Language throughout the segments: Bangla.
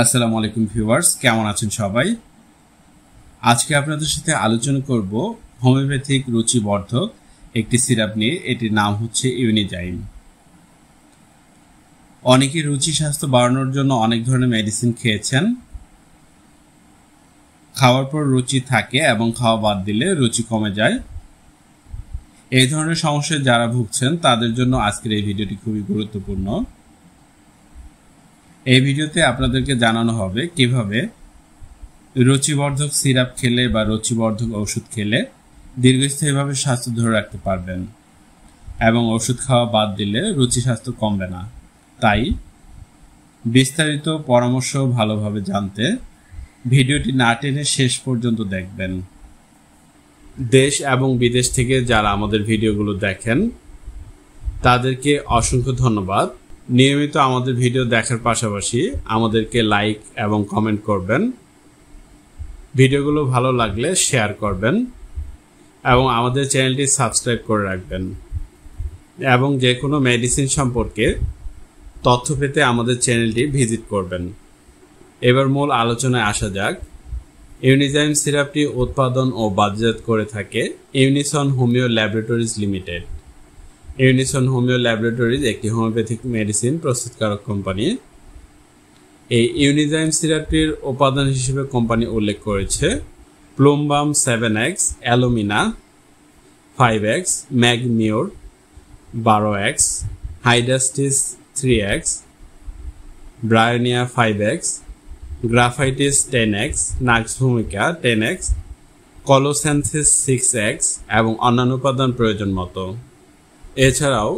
আসসালামু আলাইকুম ভিউয়ার্স কেমন আছেন সবাই আজকে আপনাদের সাথে আলোচনা করব হোমিওপ্যাথিক রুচিবর্ধক একটি সিরাপ নিয়ে এটির নাম হচ্ছে ইউনিজাইম অনেকে রুচি স্বাস্থ্য বাড়ানোর জন্য অনেক ধরনের মেডিসিন খেয়েছেন খাওয়ার পর রুচি থাকে এবং খাওয়া বাদ দিলে রুচি কমে যায় এই ধরনের সমস্যায় যারা ভুগছেন তাদের জন্য আজকের এই ভিডিওটি খুবই গুরুত্বপূর্ণ এই ভিডিওতে আপনাদেরকে জানানো হবে কিভাবে রুচিবর্ধক সিরাপ খেলে বা রুচিবর্ধক ওষুধ খেলে দীর্ঘস্থায়ীভাবে স্বাস্থ্য ধরে রাখতে পারবেন এবং ওষুধ খাওয়া বাদ দিলে রুচি স্বাস্থ্য কমবে না তাই বিস্তারিত পরামর্শ ভালোভাবে জানতে ভিডিওটি না টেনে শেষ পর্যন্ত দেখবেন দেশ এবং বিদেশ থেকে যারা আমাদের ভিডিওগুলো দেখেন তাদেরকে অসংখ্য ধন্যবাদ নিয়মিত আমাদের ভিডিও দেখার পাশাপাশি আমাদেরকে লাইক এবং কমেন্ট করবেন ভিডিওগুলো ভালো লাগলে শেয়ার করবেন এবং আমাদের চ্যানেলটি সাবস্ক্রাইব করে রাখবেন এবং যে কোনো মেডিসিন সম্পর্কে তথ্য পেতে আমাদের চ্যানেলটি ভিজিট করবেন এবার মূল আলোচনায় আসা যাক ইউনিজাইম সিরাপটি উৎপাদন ও বাজাত করে থাকে Unison homoeo laboratories limited Unison homoeo laboratories একটি হোমিওপ্যাথিক মেডিসিন প্রস্তুতকারক কোম্পানি এই ইউনিজাইম সিরাপটির উপাদান হিসেবে কোম্পানি উল্লেখ করেছে plumbum seven X alumina five X ম্যাগমিওর বারো X hydrastis three X bryonia five X graphites ten X nux vomica ten X colocynthis six X এবং অন্যান্য উপাদান প্রয়োজন মতো এছাড়াও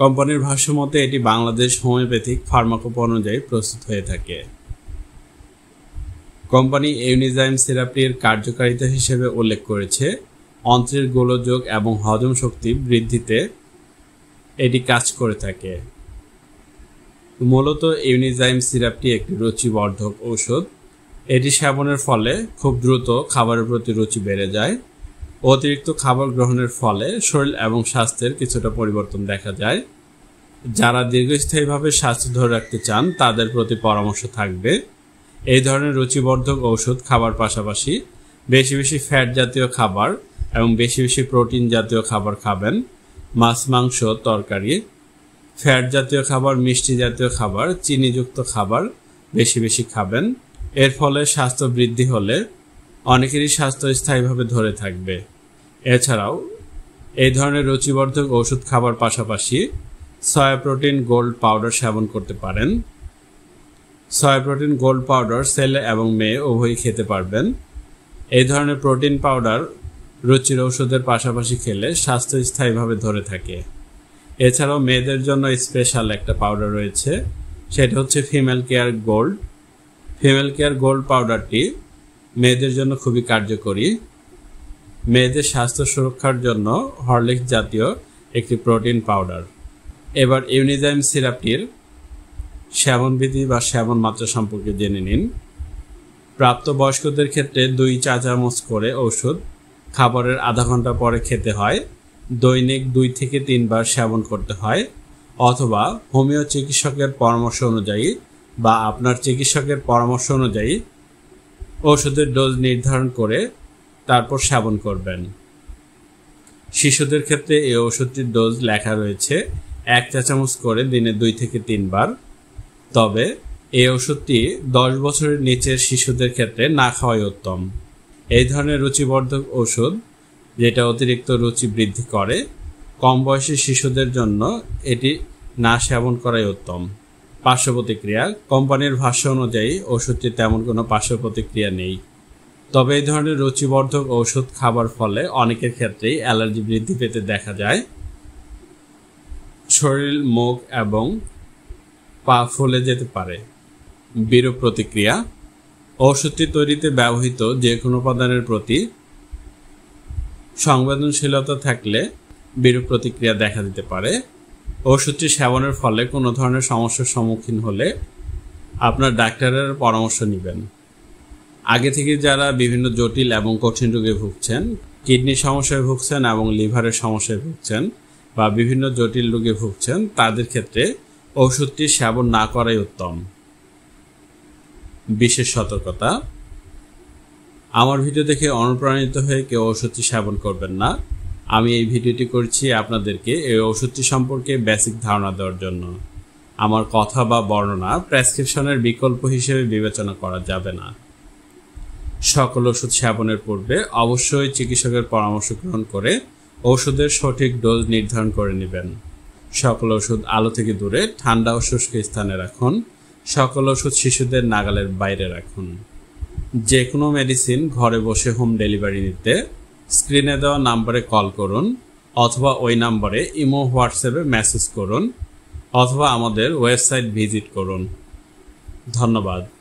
কোম্পানির ভাষ্যমতে এটি বাংলাদেশ হোমিওপ্যাথিক ফার্মাকোপ অনুযায়ী প্রস্তুত হয়ে থাকে কোম্পানি ইউনিজাইম সিরাপটির কার্যকারিতা হিসেবে উল্লেখ করেছে অন্ত্রের গোলযোগ এবং হজম শক্তি বৃদ্ধিতে এটি কাজ করে থাকে মূলত ইউনিজাইম সিরাপটি একটি রুচিবর্ধক ঔষধ এটি সেবনের ফলে খুব দ্রুত খাবারের প্রতি রুচি বেড়ে যায় অতিরিক্ত খাবার গ্রহণের ফলে শরীর এবং স্বাস্থ্যের কিছুটা পরিবর্তন দেখা যায় যারা দীর্ঘস্থায়ীভাবে স্বাস্থ্য ধরে রাখতে চান তাদের প্রতি পরামর্শ থাকবে এই ধরনের রুচিবর্ধক ঔষধ খাবার পাশাপাশি বেশি বেশি ফ্যাট জাতীয় খাবার এবং বেশি বেশি প্রোটিন জাতীয় খাবার খাবেন মাছ মাংস তরকারি ফ্যাট জাতীয় খাবার মিষ্টি জাতীয় খাবার চিনিযুক্ত খাবার বেশি বেশি খাবেন এর ফলে স্বাস্থ্য বৃদ্ধি হলে অনেকেরই স্বাস্থ্য স্থায়ীভাবে ধরে থাকবে এছাড়াও এই ধরনের রুচিবর্ধক ওষুধ খাবার পাশাপাশি সয়া প্রোটিন গোল্ড পাউডার সেবন করতে পারেন সয়া প্রোটিন গোল্ড পাউডার ছেলে এবং মেয়ে উভয়ই খেতে পারবেন এই ধরনের প্রোটিন পাউডার রুচির ওষুধের পাশাপাশি খেলে স্বাস্থ্য স্থায়ীভাবে ধরে থাকে এছাড়াও মেয়েদের জন্য স্পেশাল একটা পাউডার রয়েছে সেটা হচ্ছে female care gold female care gold পাউডারটি মেয়েদের জন্য খুবই কার্যকরী মেয়েদের স্বাস্থ্য সুরক্ষার জন্য হরলিক্স জাতীয় একটি প্রোটিন পাউডার এবার ইউনিজাইম সিরাপটির সেবনবিধি বা সেবন মাত্রা সম্পর্কে জেনে নিন প্রাপ্তবয়স্কদের ক্ষেত্রে দুই চা চামচ করে ঔষধ খাবারের আধা ঘন্টা পরে খেতে হয় দৈনিক দুই থেকে তিনবার সেবন করতে হয় অথবা হোমিও চিকিৎসকের পরামর্শ অনুযায়ী বা আপনার চিকিৎসকের পরামর্শ অনুযায়ী ওষুধের ডোজ নির্ধারণ করে তারপর সেবন করবেন শিশুদের ক্ষেত্রে এই ওষুধটির ডোজ লেখা রয়েছে এক চা চামচ করে দিনে দুই থেকে তিনবার তবে এই ওষুধটি দশ বছরের নিচের শিশুদের ক্ষেত্রে না খাওয়াই উত্তম এই ধরনের রুচিবর্ধক ওষুধ যেটা অতিরিক্ত রুচি বৃদ্ধি করে কম বয়সী শিশুদের জন্য এটি না সেবন করাই উত্তম পার্শ্ব প্রতিক্রিয়া কোম্পানির ভাষ্য অনুযায়ী ওষুধটি তেমন কোনো পার্শ্ব প্রতিক্রিয়া নেই তবে এই ধরনের রুচিবর্ধক ঔষধ খাবার ফলে অনেকের ক্ষেত্রেই অ্যালার্জি বৃদ্ধি পেতে দেখা যায় শরীর মুখ এবং পা ফুলে যেতে পারে বিরূপ প্রতিক্রিয়া ঔষধটি তৈরিতে ব্যবহৃত যে কোনো উপাদানের প্রতি সংবেদনশীলতা থাকলে বিরূপ প্রতিক্রিয়া দেখা দিতে পারে ওষুধটি সেবনের ফলে কোনো ধরনের সমস্যার সম্মুখীন হলে আপনার ডাক্তারের পরামর্শ নেবেন আগে থেকে যারা বিভিন্ন জটিল এবং কঠিন রোগে ভুগছেন কিডনির সমস্যায় ভুগছেন এবং লিভারের সমস্যায় ভুগছেন বা বিভিন্ন জটিল রোগে ভুগছেন তাদের ক্ষেত্রে ওষুধটি সেবন না করাই উত্তম বিশেষ সতর্কতা আমার ভিডিও দেখে অনুপ্রাণিত হয়ে কেউ ওষুধটি সেবন করবেন না আমি এই ভিডিওটি করছি আপনাদেরকে এই ওষুধটি সম্পর্কে বেসিক ধারণা দেওয়ার জন্য আমার কথা বা বর্ণনা প্রেসক্রিপশনের বিকল্প হিসেবে বিবেচনা করা যাবে না সকল ওষুধ সেবনের পূর্বে অবশ্যই চিকিৎসকের পরামর্শ গ্রহণ করে ওষুধের সঠিক ডোজ নির্ধারণ করে নেবেন সকল ওষুধ আলো থেকে দূরে ঠান্ডা ও শুষ্ক স্থানে রাখুন সকল ওষুধ শিশুদের নাগালের বাইরে রাখুন যে কোনো মেডিসিন ঘরে বসে হোম ডেলিভারি নিতে স্ক্রিনে দেওয়া নাম্বারে কল করুন অথবা ওই নাম্বারে ইমো হোয়াটসঅ্যাপে মেসেজ করুন অথবা আমাদের ওয়েবসাইট ভিজিট করুন ধন্যবাদ